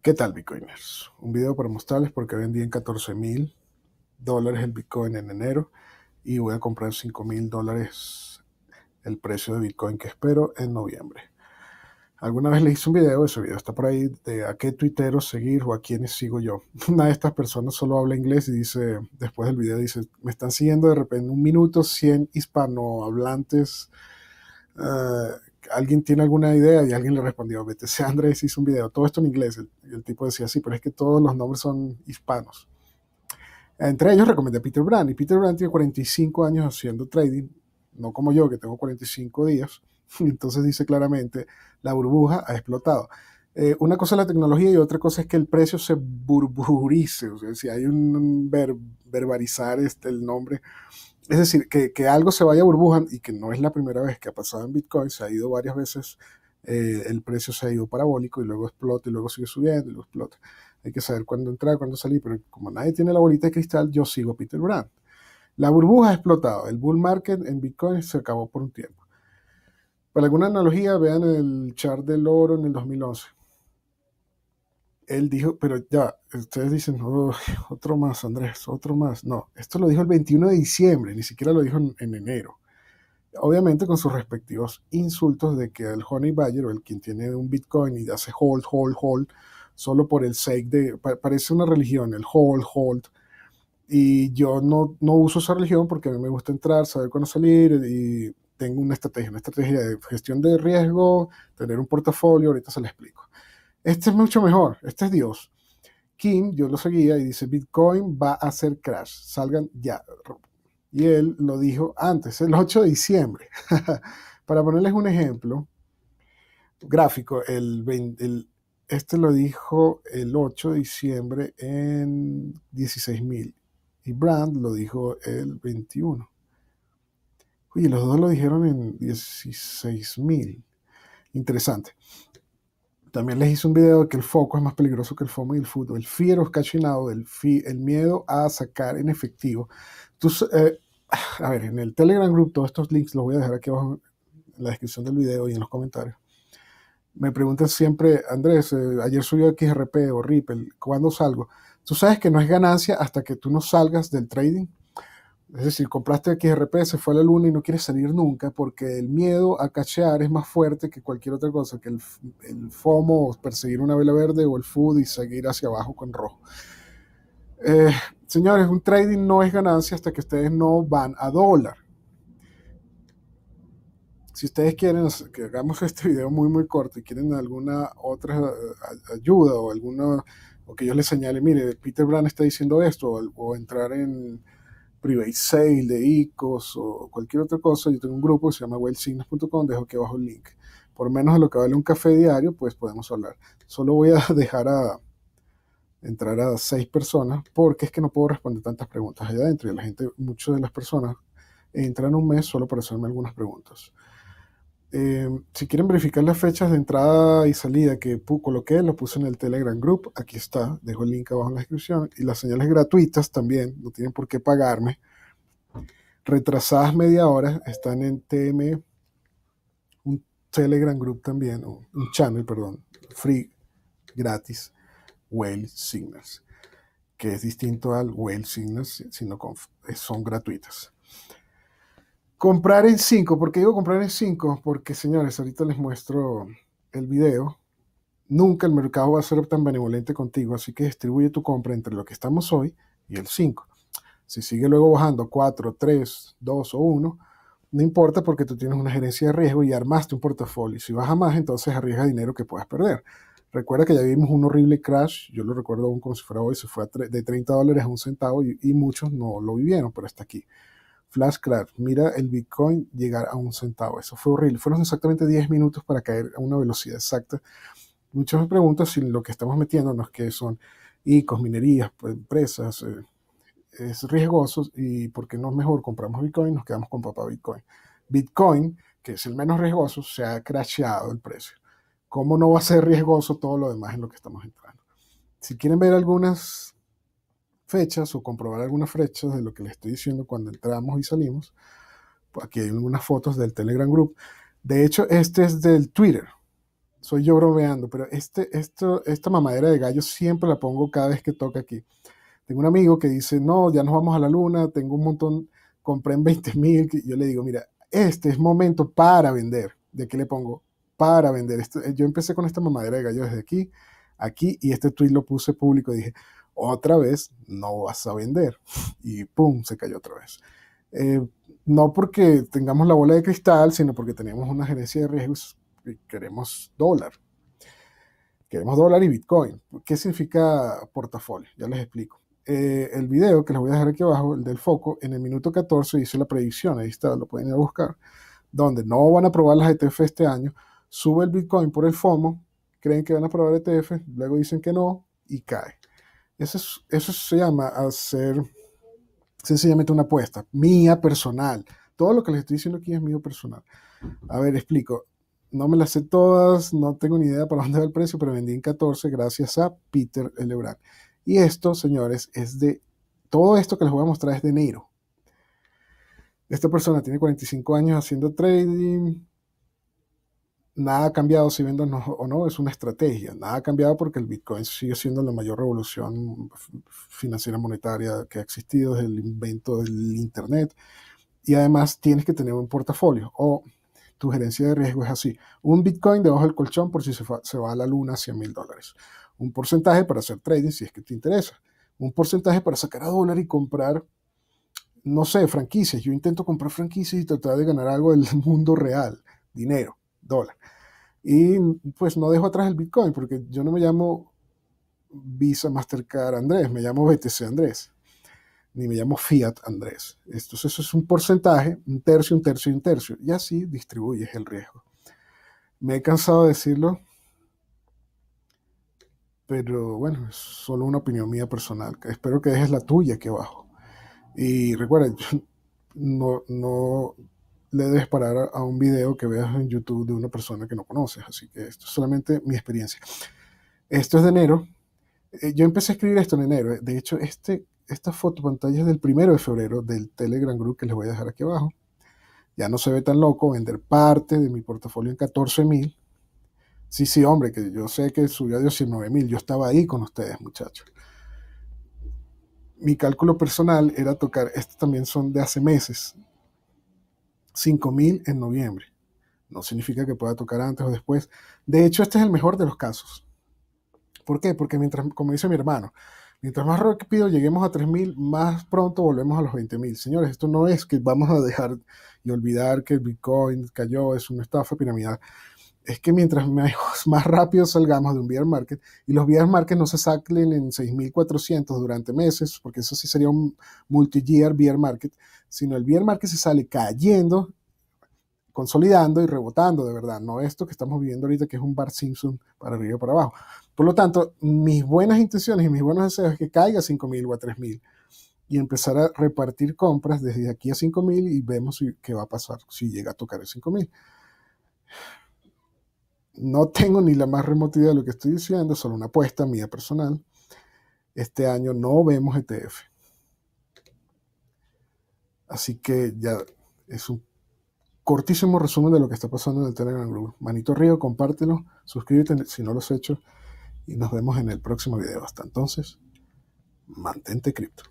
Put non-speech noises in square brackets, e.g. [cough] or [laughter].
¿Qué tal Bitcoiners? Un video para mostrarles porque vendí en 14 mil dólares el Bitcoin en enero y voy a comprar 5 mil dólares el precio de Bitcoin que espero en noviembre. Alguna vez le hice un video, ese video está por ahí, de a qué tuiteros seguir o a quiénes sigo yo. [laughs] Una de estas personas solo habla inglés y dice, después del video dice, me están siguiendo de repente un minuto 100 hispanohablantes eh, alguien tiene alguna idea y alguien le respondió, BTC Andrés hizo un video, todo esto en inglés. El, tipo decía, sí, pero es que todos los nombres son hispanos. Entre ellos recomendé Peter Brand y Peter Brand tiene 45 años haciendo trading, no como yo que tengo 45 días. [laughs] Entonces dice claramente, la burbuja ha explotado. Eh, una cosa es la tecnología y otra cosa es que el precio se burburice, o sea, si hay un ver, verbarizar este, el nombre es decir, que, algo se vaya burbuja y que no es la primera vez que ha pasado en Bitcoin, se ha ido varias veces, eh, el precio se ha ido parabólico y luego explota y luego sigue subiendo y luego explota. Hay que saber cuándo entrar, cuándo salir, pero como nadie tiene la bolita de cristal, yo sigo Peter Brand. La burbuja ha explotado, el bull market en Bitcoin se acabó por un tiempo. Para alguna analogía, vean el chart del oro en el 2011 él dijo, pero ya, ustedes dicen, [laughs] otro más, Andrés, otro más. No, esto lo dijo el 21 de diciembre, ni siquiera lo dijo en, enero. Obviamente con sus respectivos insultos de que el Honey Bayer o el quien tiene un Bitcoin y hace hold, hold, hold, solo por el sake de, parece una religión, el hold, hold. Y yo no, no uso esa religión porque a mí me gusta entrar, saber cuándo salir y tengo una estrategia, una estrategia de gestión de riesgo, tener un portafolio, ahorita se lo explico. Este es mucho mejor, este es Dios. Kim, yo lo seguía y dice, Bitcoin va a hacer crash, salgan ya. Y él lo dijo antes, el 8 de diciembre. [laughs] Para ponerles un ejemplo gráfico, el, este lo dijo el 8 de diciembre en 16.000 y Brand lo dijo el 21. y los dos lo dijeron en 16.000. Interesante. También les hice un video de que el foco es más peligroso que el FOMO y el fútbol. El fiero of el, miedo a sacar en efectivo. Eh, [sighs] a ver, en el Telegram Group, todos estos links los voy a dejar aquí abajo en la descripción del video y en los comentarios. Me preguntas siempre, Andrés, eh, ayer subió XRP o Ripple, ¿cuándo salgo? Tú sabes que no es ganancia hasta que tú no salgas del trading es decir, compraste XRP, se fue a la luna y no quieres salir nunca porque el miedo a cachear es más fuerte que cualquier otra cosa, que el, el FOMO, perseguir una vela verde o el food y seguir hacia abajo con rojo. Eh, señores, un trading no es ganancia hasta que ustedes no van a dólar. Si ustedes quieren que hagamos [laughs] este video muy muy corto y quieren alguna otra eh, ayuda o alguna o que yo les señale, mire, Peter Brand está diciendo esto o entrar en private sale de ICOs o cualquier otra cosa, yo tengo un grupo que se llama wellsignos.com, dejo aquí abajo el link. Por menos de lo que vale un café diario, pues podemos hablar. Solo voy a [laughs] dejar a entrar a seis personas porque es que no puedo responder tantas preguntas allá adentro y la gente, muchas de las personas entran un mes solo para hacerme algunas preguntas. Em, si quieren verificar las fechas de entrada y salida que coloqué, lo puse en el Telegram Group. Aquí está, dejo el link abajo en la descripción. Y las señales gratuitas también, no tienen por qué pagarme. Retrasadas media hora, están en TM, un Telegram Group también, un, channel, perdón, free, gratis, Whale Signals, que es distinto al Whale Signals, sino eh, son gratuitas. Comprar en 5, ¿por digo comprar en 5? Porque señores, ahorita les muestro el video. Nunca el mercado va a ser tan benevolente contigo, así que distribuye tu compra entre lo que estamos hoy y el 5. Si sigue luego bajando 4, 3, 2 o 1, no importa porque tú tienes una gerencia de riesgo y armaste un portafolio. Si baja más, entonces arriesga dinero que puedas perder. Recuerda que ya vimos un horrible crash, yo lo recuerdo aún como si fuera hoy, se fue de 30 dólares a un centavo y, muchos no lo vivieron, pero hasta aquí. Flash mira el Bitcoin llegar a un centavo. Eso fue horrible. Fueron exactamente 10 minutos para caer a una velocidad exacta. Muchas me preguntan si lo que estamos metiendo, metiéndonos, que son ICOs, minerías, pues, empresas, eh, es riesgoso y por qué no es mejor compramos Bitcoin, nos quedamos con papá Bitcoin. Bitcoin, que es el menos riesgoso, se ha crasheado el precio. ¿Cómo no va a ser riesgoso todo lo demás en lo que estamos entrando? Si quieren ver algunas fechas o comprobar algunas fechas de lo que le estoy diciendo cuando entramos y salimos. Pues, aquí hay unas fotos del Telegram Group. De hecho, este es del Twitter. Soy yo bromeando, pero este, esto, esta mamadera de gallo siempre la pongo cada vez que toca aquí. Tengo un amigo que dice, no, ya nos vamos a la luna, tengo un montón, compré en 20 mil. Yo le digo, mira, este es momento para vender. ¿De qué le pongo? Para vender. Esto, eh, yo empecé con esta mamadera de gallo desde aquí, aquí, y este tweet lo puse público. Dije, otra vez no vas a vender. Y pum, se cayó otra vez. Eh, no porque tengamos la bola de cristal, sino porque tenemos una gerencia de riesgos y queremos dólar. Queremos dólar y Bitcoin. ¿Qué significa portafolio? Ya les explico. Eh, el video que les voy a dejar aquí abajo, el del foco, en el minuto 14 hice la predicción, ahí está, lo pueden ir a buscar, donde no van a probar las ETF este año, sube el Bitcoin por el FOMO, creen que van a probar ETF, luego dicen que no y cae. Eso, se llama hacer sencillamente una apuesta mía personal. Todo lo que les estoy diciendo aquí es mío personal. A ver, explico. No me las sé todas, no tengo ni idea para [laughs] dónde va el precio, pero vendí en 14 gracias a Peter Lebrun. Y esto, señores, es de todo esto que les voy a mostrar es de enero. Esta persona tiene 45 años haciendo trading, nada ha cambiado si vendan o no, es una estrategia. Nada ha cambiado porque el Bitcoin sigue siendo la mayor revolución financiera monetaria que ha existido desde el invento del Internet. Y además tienes que tener un portafolio o tu gerencia de riesgo es así. Un Bitcoin debajo del colchón por si se, se va a la luna a 100 mil dólares. Un porcentaje para hacer trading si es que te interesa. Un porcentaje para sacar a dólar y comprar no sé, franquicias. Yo intento comprar franquicias y tratar de ganar algo del [laughs] mundo real, dinero dólar. Y pues no dejo atrás el Bitcoin, porque yo no me llamo Visa Mastercard Andrés, me llamo BTC Andrés, ni me llamo Fiat Andrés. Entonces eso es un porcentaje, un tercio, un tercio un tercio. Y así distribuyes el riesgo. Me he cansado de decirlo, pero bueno, es solo una opinión mía personal. Espero que dejes la tuya aquí abajo. Y recuerda, [laughs] no, no le debes parar a un video que veas en YouTube de una persona que no conoces. Así que esto es solamente mi experiencia. Esto es de enero. Eh, yo empecé a escribir esto en enero. Eh. De hecho, este, esta pantalla es del primero de febrero del Telegram Group que les voy a dejar aquí abajo. Ya no se ve tan loco vender parte de mi portafolio en 14 mil. Sí, sí, hombre, que yo sé que subió a 19 mil. Yo estaba ahí con ustedes, muchachos mi cálculo personal era tocar, estos también son de hace meses, 5.000 en noviembre. No significa que pueda tocar antes o después. De hecho, este es el mejor de los casos. ¿Por qué? Porque mientras, como dice mi hermano, mientras más rápido lleguemos a 3.000, más pronto volvemos a los 20.000. Señores, esto no es que vamos a dejar y olvidar que el Bitcoin cayó, es una estafa piramidal es que mientras [laughs] más rápido salgamos de un bear market y los bear markets no se saclen en 6.400 durante meses, porque eso sí sería un multi-year bear market, sino el bear market se sale cayendo, consolidando y rebotando de verdad, no esto que estamos viviendo ahorita que es un bar Simpson para arriba y para abajo. Por lo tanto, mis buenas intenciones y mis buenos deseos es que caiga a 5.000 o a 3.000 y empezar a repartir compras desde aquí a 5.000 y vemos qué va a pasar si llega a tocar el 5.000 no tengo ni la más remota idea de lo que estoy diciendo, solo una apuesta mía personal. Este año no vemos ETF. Así que ya es un cortísimo resumen de lo que está pasando en el Telegram Group. Manito Río, compártelo, suscríbete si no lo has hecho y nos vemos en el próximo video. Hasta entonces, mantente cripto.